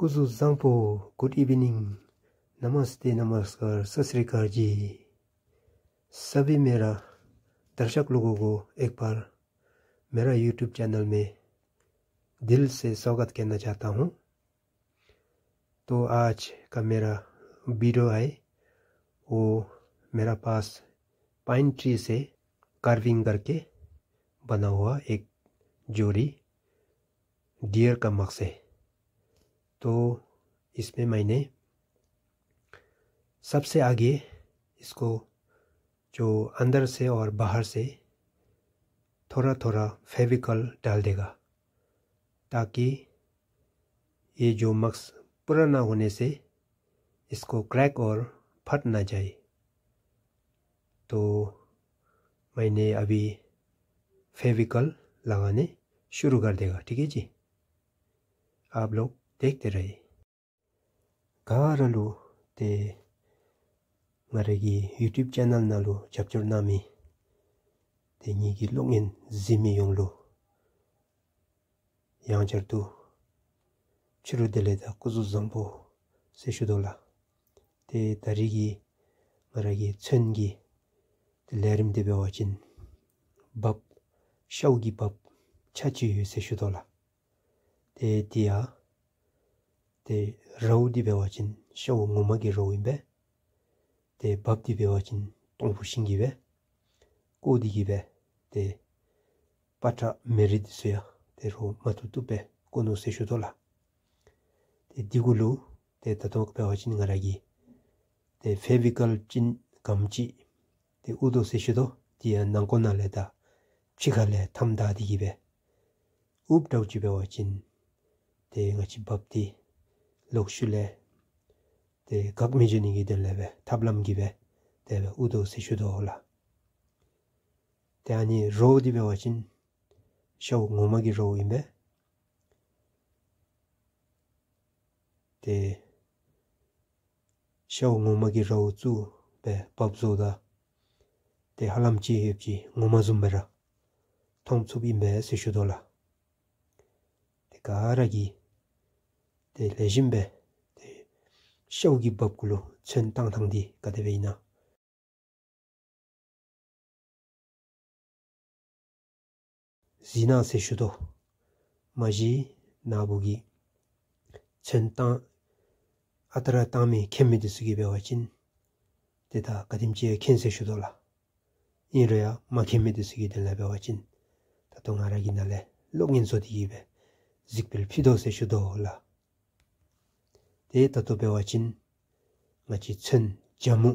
Kuju जंपो good evening नमस्ते नमस्कार सत श्रीकार जी सभी मेरा दर्शक लोगों को एक बार मेरा यूट्यूब चैनल में दिल से स्वागत करना चाहता हूँ तो आज का मेरा वीडियो है वो मेरा पास पाइन ट्री से कार्विंग करके बना हुआ एक जोड़ी डियर का मक्स है तो इसमें मैंने सबसे आगे इसको जो अंदर से और बाहर से थोड़ा थोड़ा फेविकल डाल देगा ताकि ये जो मक्स पूरा ना होने से इसको क्रैक और फट ना जाए तो मैंने अभी फेविकल लगाने शुरू कर देगा ठीक है जी आप लोग Dekde rayi. Kaaralu te 유튜브 YouTube channel nalu chapchur nami te nyi ki longin zimi yunglu. Yangachartu chiru dele da kuzuzampu se shudola. Te tarigi maragi shaugi Te Te rau di 쇼 chin shao nguma ki rau inbe. Te 고디기베 di bewa chin tongpu shingi be. Ko di ki be. Te 가라기 meri di suya. Te rau 우도세슈도 be. Ko no se shuto la. Te digu Te chin Te udo le Chika le Te ngachi lokshule de gakmeje ni 탑람기베 lebe tablam gibe de udo se shudo ola de ani ro di be wachin shau ngoma gi ro imbe de shau ngoma gi zu be de halam chi ngoma se dē lē zhīm bē, dē xiao gī bōb gu lō, chēn tāng tāng dī gā dē bē yī na. Zī na sē shū tō, ma ma dē tato bēwa chīn ngā chī chīn jamu,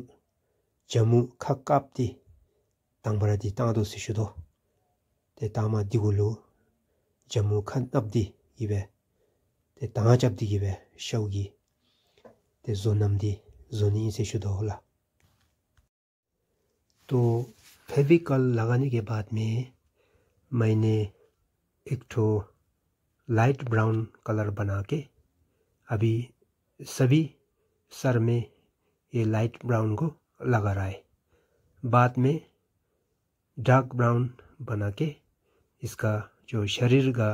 jamu kā kāp dī tāngbara dī tāngadō sī shūdō dē tāma dī gu lū jamu kā nab dī ibe dē tāngā chab dī ibe shau gī dē zō nam dī zō सभी sir में ये light brown को लगा रहा है बाद में dark brown बना के इसका जो शरीर का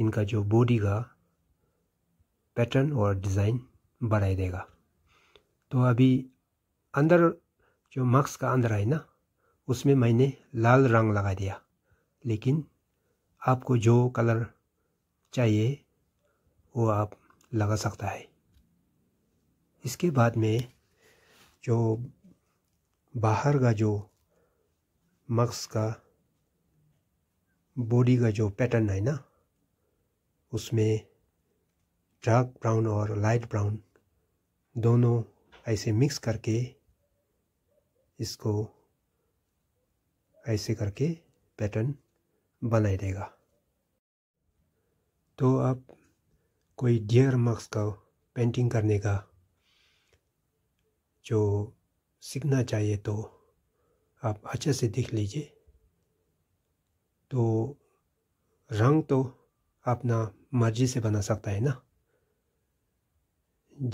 इनका जो बॉडी का पैटर्न और डिज़ाइन बढ़ाई देगा तो अभी अंदर जो मक्स का अंदर है ना उसमें मैंने लाल रंग लगा दिया लेकिन आपको जो कलर चाहिए वो आप लगा सकता है इसके बाद में जो बाहर का जो मक्स का बॉडी का जो पैटर्न है ना उसमें डार्क ब्राउन और लाइट ब्राउन दोनों ऐसे मिक्स करके इसको ऐसे करके पैटर्न बनाई देगा तो आप कोई डियर मार्क्स का पेंटिंग करने का जो सीखना चाहिए तो आप अच्छे से देख लीजिए तो रंग तो अपना मर्जी से बना सकता है ना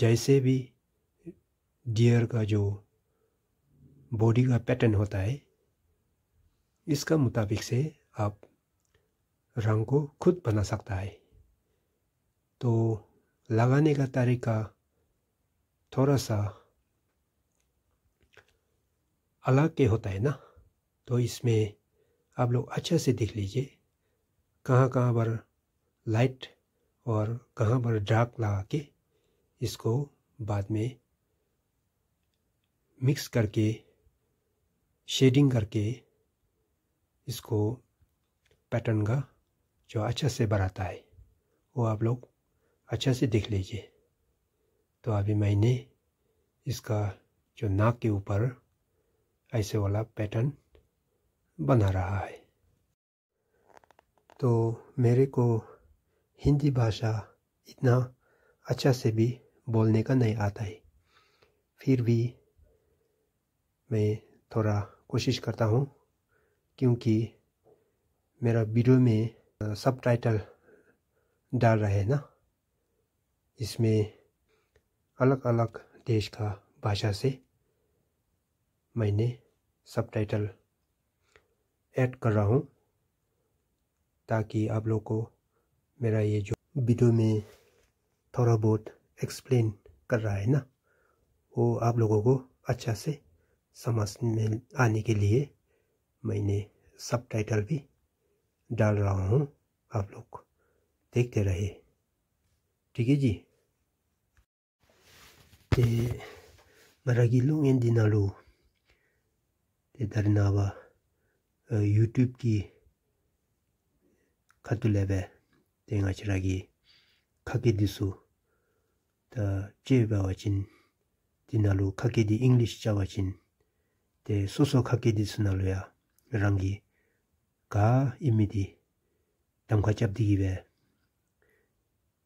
जैसे भी डियर का जो बॉडी का पैटर्न होता है इसका मुताबिक से आप रंग को खुद बना सकता है तो लगाने का तरीका थोड़ा सा अलग के होता है ना तो इसमें आप लोग अच्छे से देख लीजिए कहाँ कहाँ पर लाइट और कहाँ पर डार्क लगा के इसको बाद में मिक्स करके शेडिंग करके इसको पैटर्न का जो अच्छे से बनाता है वो आप लोग अच्छे से देख लीजिए तो अभी मैंने इसका जो नाक के ऊपर ऐसे वाला पैटर्न बना रहा है तो मेरे को हिंदी भाषा इतना अच्छा से भी बोलने का नहीं आता है फिर भी मैं थोड़ा कोशिश करता हूँ क्योंकि मेरा वीडियो में सब टाइटल डाल रहे हैं ना इसमें अलग अलग देश का भाषा से मैंने सब टाइटल ऐड कर रहा हूँ ताकि आप लोग को मेरा ये जो वीडियो में थोड़ा बहुत एक्सप्लेन कर रहा है ना वो आप लोगों को अच्छा से समझ में आने के लिए मैंने सब टाइटल भी डाल रहा हूँ आप लोग देखते रहे tiki zi? maragi lungin di nalu dari nawa YouTube ki kato lebe denga ziragi kake disu da ziveba wajin di nalu kake di English cha wajin soso kake disu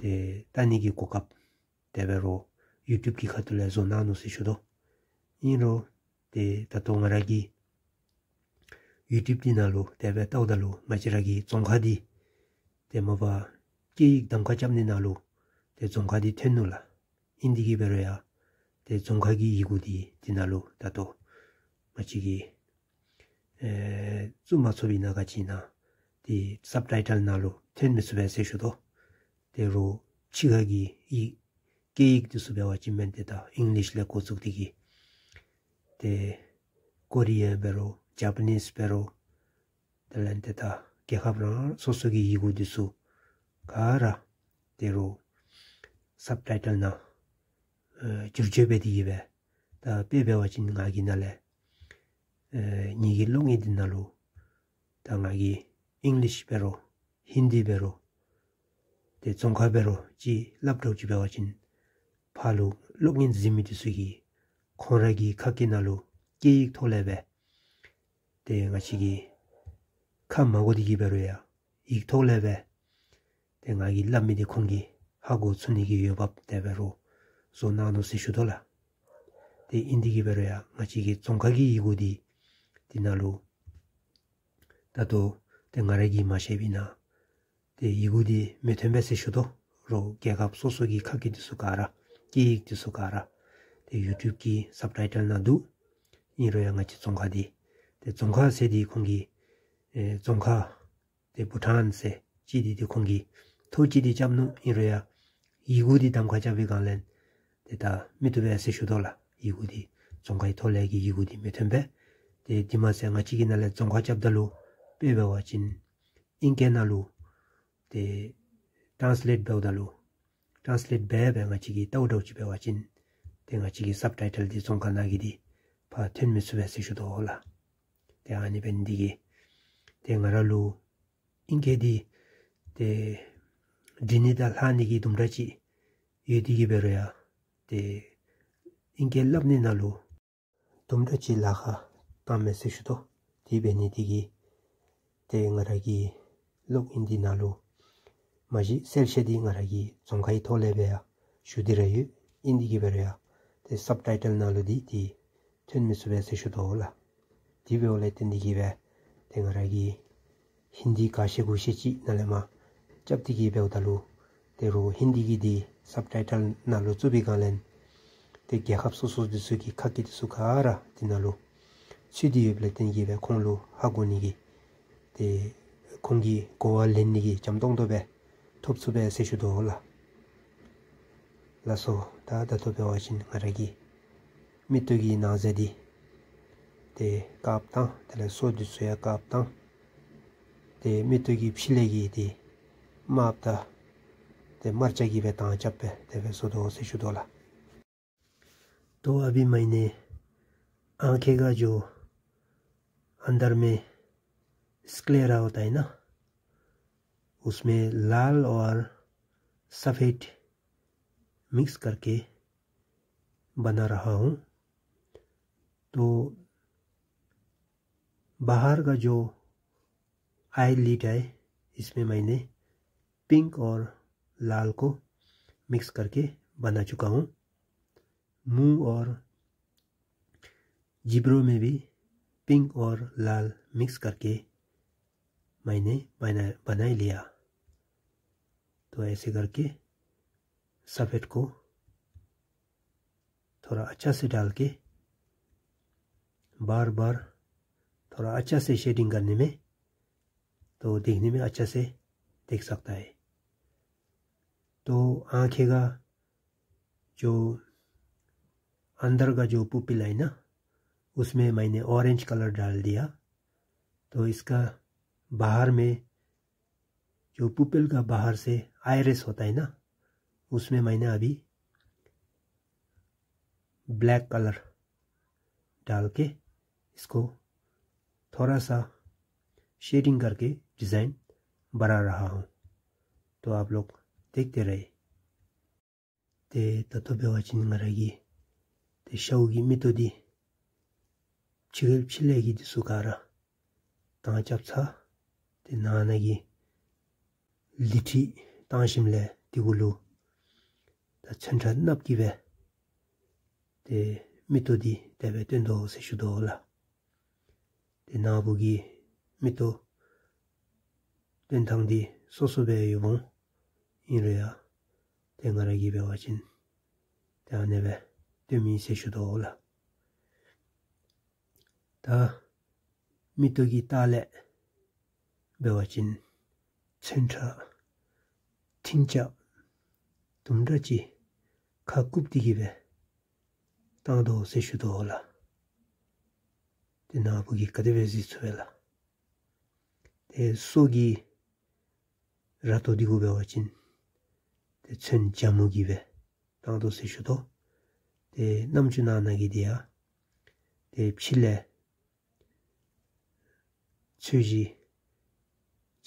Te tani ki kukab, 유튜브 we ro YouTube ki khatu le zo naa nu se shudu. Ni ro, te tatu maragi YouTube di naa lo, te we tauda lo, machi ragi zonkha di. Te mawa ki dangwa chabni naa di tenu la. ya, igu di, di Machi ki, zuma di subtitle ten 대로 지각이 이 계획도 수배와지 멘데다 잉글리시라 고속되기 데 코리아 베로 자파니스 베로 달란데다 개합로 소속이 이고디수 가라 대로 서브타이틀나 줄줄베디베 다 베베와진 가기나레 니길롱이 된다로 당하기 잉글리시 베로 힌디 베로 de zhongkhoi bero ji labdaw ji bewa jin palu lukngin zimi di sugi khonragi kaki nalu geyik tolebe de nga chigi kham magodi ki bero ya ik tolebe de nga gi labmi khongi hagu tsuni ki yobab de bero ki igu di nalu 이 이구디 메템베스 쇼도 로 개갑 소소기 카긴드 수카라 기익드 수카라 데 유튜브 기 서브타이틀 나두 니로야 같이 종가디 데 종가 세디 공기 에 종가 데 부탄세 지디디 공기 토지디 잡는 이로야 이구디 담과자 비관렌 데다 미드베스 쇼도라 이구디 종가이 돌래기 이구디 메템베 데 디마세 같이 기날레 종가 잡달로 베베와진 인게나루 de translate bel dalu translate be be nga chi gi tau dau chi be wa chin de nga chi gi subtitle di song kan na gi di pa ten mi su be si shu do la de ani ben di gi de nga ra lu in ge di lab 마지 셀셰디 나라기 송카이 토레베야 슈디레이 인디기베레야 데 서브타이틀 나르디 티 튠미스베세 슈도올라 디베올레틴디기베 데나라기 힌디 가시구시치 나레마 잡디기 배우다루 데로 힌디기디 서브타이틀 나르 쭈비간렌 데 게캅수수디수기 카키디스카라 디나루 시디블레틴기베 콘루 하고니기 데 공기 고알렌니기 점동도베 톱스베 세슈도 올라 라소 다다 톱베 와신 마라기 미토기 나제디 데 카프탄 텔레소 디스야 카프탄 데 미토기 필레기디 마프타 데 마르차기 베타 챵페 데베 소도 세슈도라 또 아비 마이네 아케가 안더메 스클레라 उसमें लाल और सफ़ेद mix करके बना रहा हूँ तो बाहर का जो आई लीड है इसमें मैंने पिंक और लाल को मिक्स करके बना चुका हूँ मुंह और जिब्रो में भी पिंक और लाल मिक्स करके मैंने बना बना लिया तो ऐसे करके सफ़ेद को थोड़ा अच्छा से डाल के बार बार थोड़ा अच्छा से शेडिंग करने में तो देखने में अच्छा से देख सकता है तो आँखें का जो अंदर का जो पुपिल है ना उसमें मैंने ऑरेंज कलर डाल दिया तो इसका बाहर में जो पुपिल का बाहर से आयरस होता है ना उसमें मैंने अभी ब्लैक कलर डाल के इसको थोड़ा सा शेडिंग करके डिज़ाइन बना रहा हूँ तो आप लोग देखते रहे ते तत्व रहेगी ते शवगी दी छिगल छिलेगी दिसुकारा तां था 나나기 리티 gi 디고루 다 천천납기베 데 미토디 chancha nabgi wé dā mitu dī dā wé dundo wé se shudu wé dā nābu soso ya ngara se gi bewa 센터 tsantra tingja 가급디기베 ji ka gupdi gibe tangdo se shudo ola dina bugi kadewe zi tsuela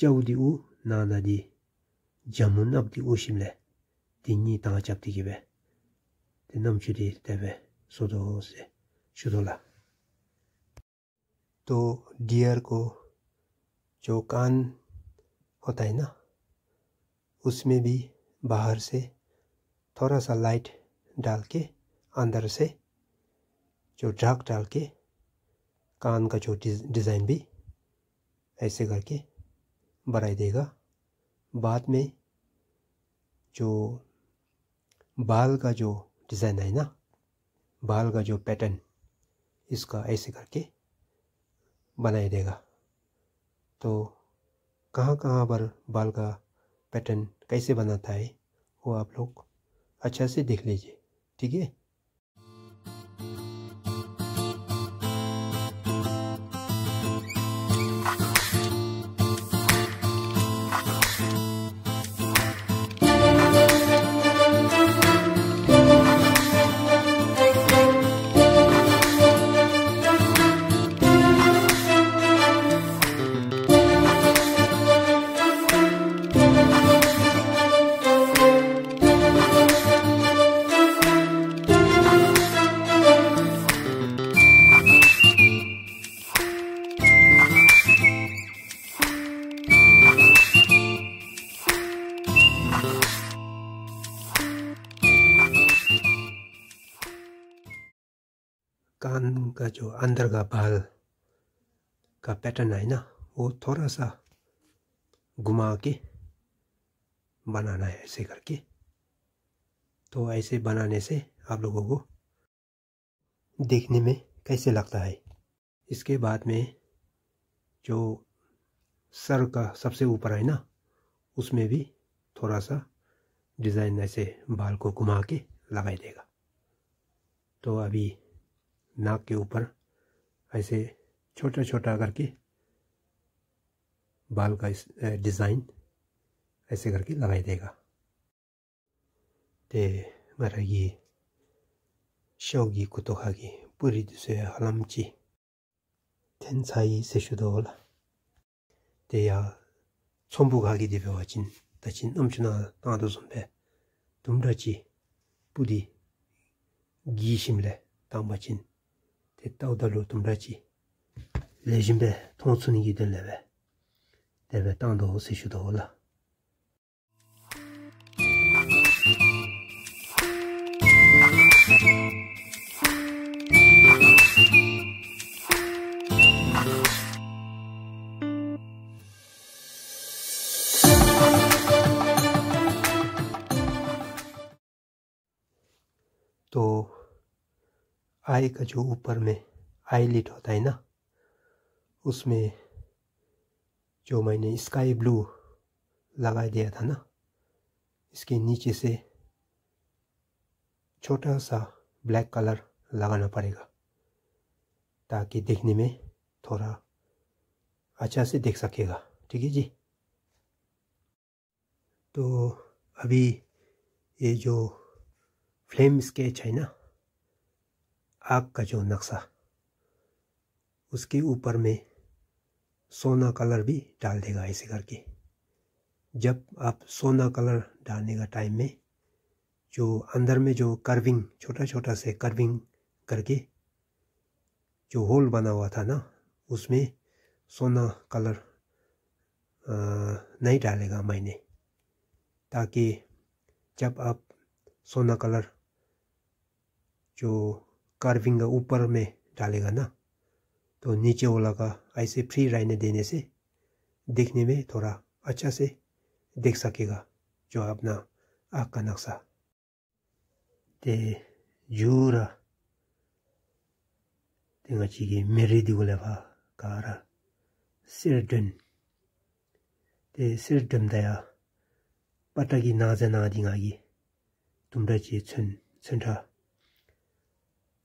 Jawdi u nanda di jamun abdi u shimle di nyi tanga chabdi gibe. Di namchu di tabe sodo se shudo la. To deer को जो कान होता है ना उसमें भी बाहर से थोड़ा सा लाइट डाल के अंदर से जो ड्राग डाल के कान का जो डिज़ाइन भी ऐसे करके बनाई देगा बाद में जो बाल का जो डिज़ाइन है ना बाल का जो पैटर्न इसका ऐसे करके बनाई देगा तो कहाँ कहाँ पर बाल का पैटर्न कैसे बनाता है वो आप लोग अच्छा से देख लीजिए ठीक है अंदर का बाल का पैटर्न है ना वो थोड़ा सा घुमा के बनाना है ऐसे करके तो ऐसे बनाने से आप लोगों को देखने में कैसे लगता है इसके बाद में जो सर का सबसे ऊपर है ना उसमें भी थोड़ा सा डिज़ाइन ऐसे बाल को घुमा के लगाई देगा तो अभी नाक के ऊपर ऐसे छोटा छोटा करके बाल का डिजाइन ऐसे करके लगा देगा ते मारा ये शौगी कुतोहा की पूरी दुसे हलमची ten tsayi se shudu ola de ya tsombu kagi te tau dalu tumbra chi le jimbe tong tsuni gi den lewe lewe si आई का जो ऊपर में आई लिट होता है ना उसमें जो मैंने स्काई ब्लू लगा दिया था ना इसके नीचे से छोटा सा ब्लैक कलर लगाना पड़ेगा ताकि देखने में थोड़ा अच्छा से देख सकेगा ठीक है जी तो अभी ये जो फ्लेम स्केच है ना आग का जो नक्शा उसके ऊपर में सोना कलर भी डाल देगा ऐसे करके जब आप सोना कलर डालने का टाइम में जो अंदर में जो कर्विंग छोटा छोटा से कर्विंग करके जो होल बना हुआ था ना उसमें सोना कलर नहीं डालेगा मैंने ताकि जब आप सोना कलर जो कार्विंग का ऊपर में डालेगा ना तो नीचे वाला का ऐसे फ्री रहने देने से देखने में थोड़ा अच्छा से देख सकेगा जो अपना आँख का नक्शा ते जूरा तेगा चिगी मेरे दिगुले भा कारा सिरडन ते सिरडम दया पटगी नाजे ना दिंगागी तुम ची छन छन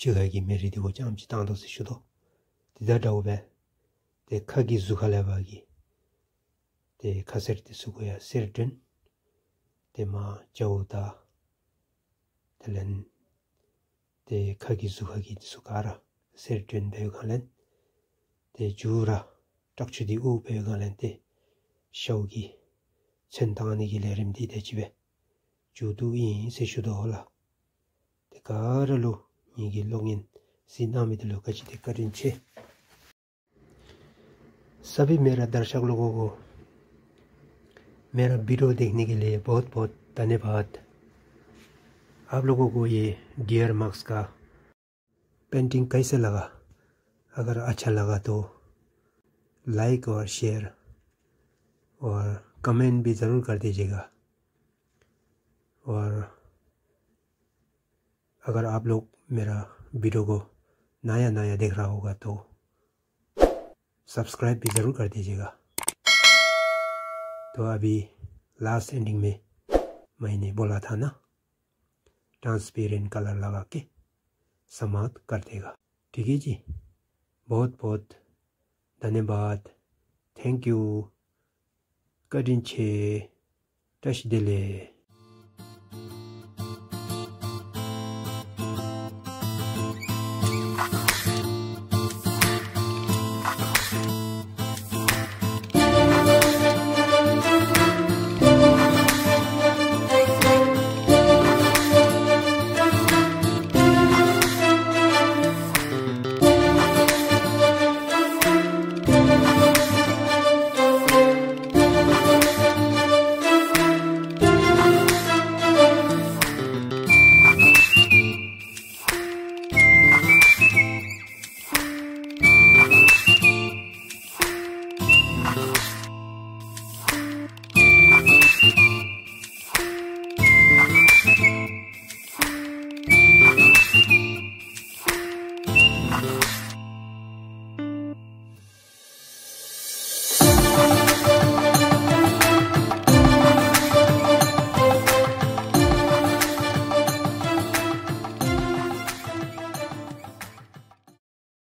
chigaagi meri di wachaam chi taando se shudho didaada wabay de kagi zooka labaagi de kasar di sukuya sirtun de maa chowda talan de kagi zooka gi di sukaara de juu ra de se hola de 이게 longin si नामी दिलो कच्ची दे सभी मेरा दर्शक लोगों को मेरा video देखने के लिए बहुत बहुत धन्यवाद आप लोगों को ये डियर मार्क्स का पेंटिंग कैसे लगा अगर अच्छा लगा तो लाइक और शेयर और कमेंट भी ज़रूर कर दीजिएगा और अगर आप लोग मेरा वीडियो को नया नया देख रहा होगा तो सब्सक्राइब भी ज़रूर कर दीजिएगा तो अभी लास्ट एंडिंग में मैंने बोला था ना ट्रांसपेरेंट कलर लगा के समाप्त कर देगा ठीक है जी बहुत बहुत धन्यवाद थैंक यू छे टच दिले